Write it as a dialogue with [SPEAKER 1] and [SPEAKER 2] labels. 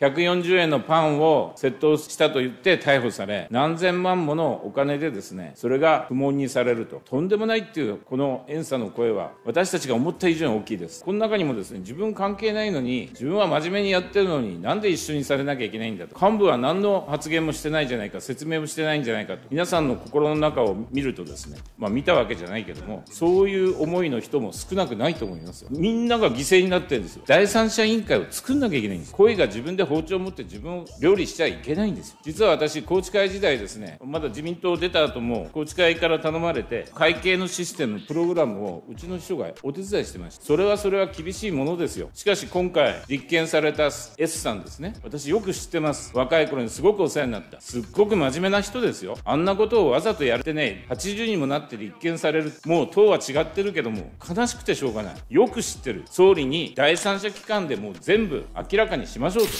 [SPEAKER 1] 140円のパンを窃盗したと言って逮捕され、何千万ものお金でですね、それが不問にされると。とんでもないっていう、この遠さの声は、私たちが思った以上に大きいです。この中にもですね、自分関係ないのに、自分は真面目にやってるのに、なんで一緒にされなきゃいけないんだと。幹部は何の発言もしてないじゃないか、説明もしてないんじゃないかと。皆さんの心の中を見るとですね、まあ見たわけじゃないけども、そういう思いの人も少なくないと思いますよ。みんなが犠牲になってるんですよ。第三者委員会を作んなきゃいけないんです。声が自分で包丁を持って自分を料理しちゃいけないんですよ実は私高知会時代ですねまだ自民党出た後も高知会から頼まれて会計のシステムプログラムをうちの秘書がお手伝いしてましたそれはそれは厳しいものですよしかし今回立件された S さんですね私よく知ってます若い頃にすごくお世話になったすっごく真面目な人ですよあんなことをわざとやれてね80にもなって立件されるもう党は違ってるけども悲しくてしょうがないよく知ってる総理に第三者機関でもう全部明らかにしましょうと